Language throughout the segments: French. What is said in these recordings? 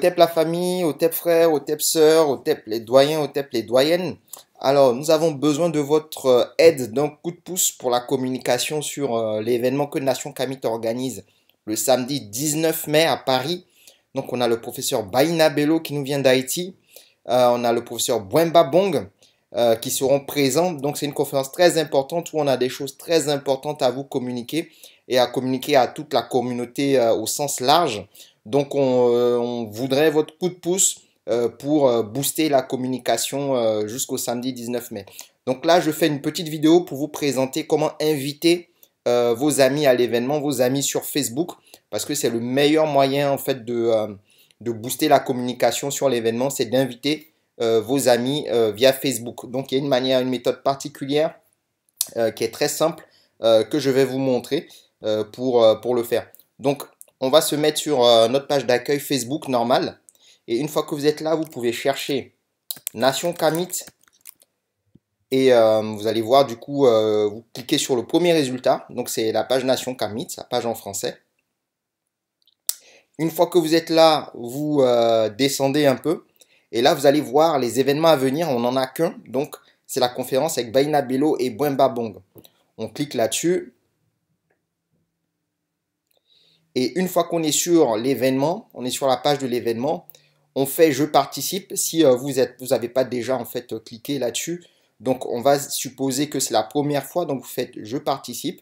TEP la famille, au TEP frère, sœurs, au TEP les doyens, au TEP les doyennes. Alors, nous avons besoin de votre euh, aide, d'un coup de pouce pour la communication sur euh, l'événement que Nation Camille organise le samedi 19 mai à Paris. Donc, on a le professeur Baina Bello qui nous vient d'Haïti. Euh, on a le professeur Bwemba Bong qui seront présents. Donc, c'est une conférence très importante où on a des choses très importantes à vous communiquer et à communiquer à toute la communauté au sens large. Donc euh, on, voudrait votre coup de pouce euh, pour euh, booster la communication jusqu'au samedi 19 mai. Donc là, je fais une petite vidéo pour vous présenter comment inviter vos amis à l'événement, vos amis sur Facebook, parce que c'est le meilleur moyen en fait de, booster la communication sur l'événement, c'est d'inviter vos amis via Facebook. Donc il y a une manière, une méthode particulière qui est très simple que je vais vous montrer pour, pour le faire. Donc on va se mettre sur euh, notre page d'accueil Facebook normale. Et une fois que vous êtes là, vous pouvez chercher Nation Kamit. Et euh, vous allez voir, du coup, euh, vous cliquez sur le premier résultat. Donc, c'est la page Nation Kamit, sa page en français. Une fois que vous êtes là, vous descendez un peu. Et là, vous allez voir les événements à venir. On n'en a qu'un. Donc, c'est la conférence avec Baina Bello et Bwemba Bong. On clique là-dessus. Et une fois qu'on est sur l'événement, on est sur la page de l'événement, on fait je participe. Si euh, vous êtes, vous n'avez pas déjà en fait euh, cliqué là-dessus, donc on va supposer que c'est la première fois, donc vous faites je participe.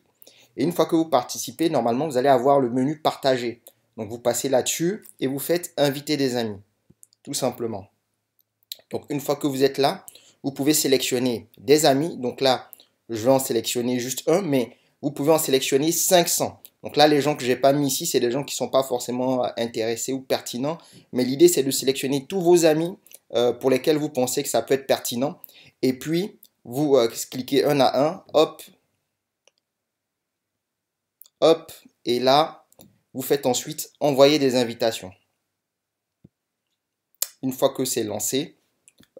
Et une fois que vous participez, normalement vous allez avoir le menu partager. Donc vous passez là-dessus et vous faites inviter des amis, tout simplement. Donc une fois que vous êtes là, vous pouvez sélectionner des amis. Donc là, je vais en sélectionner juste un, mais vous pouvez en sélectionner 500. Donc là, les gens que j'ai pas mis ici, c'est des gens qui sont pas forcément intéressés ou pertinents. Mais l'idée, c'est de sélectionner tous vos amis euh, pour lesquels vous pensez que ça peut être pertinent. Et puis, vous euh, cliquez un à un, hop, hop, et là, vous faites ensuite envoyer des invitations. Une fois que c'est lancé,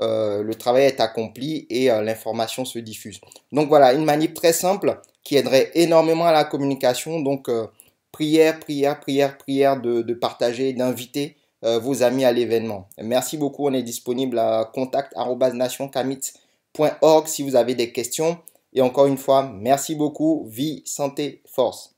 euh, le travail est accompli et l'information se diffuse. Donc voilà, une manière très simple qui aiderait énormément à la communication. Donc, euh, prière, prière, prière, prière de, partager, d'inviter euh, vos amis à l'événement. Merci beaucoup. On est disponible à contact.nationcamit.org si vous avez des questions. Et encore une fois, merci beaucoup. Vie, santé, force.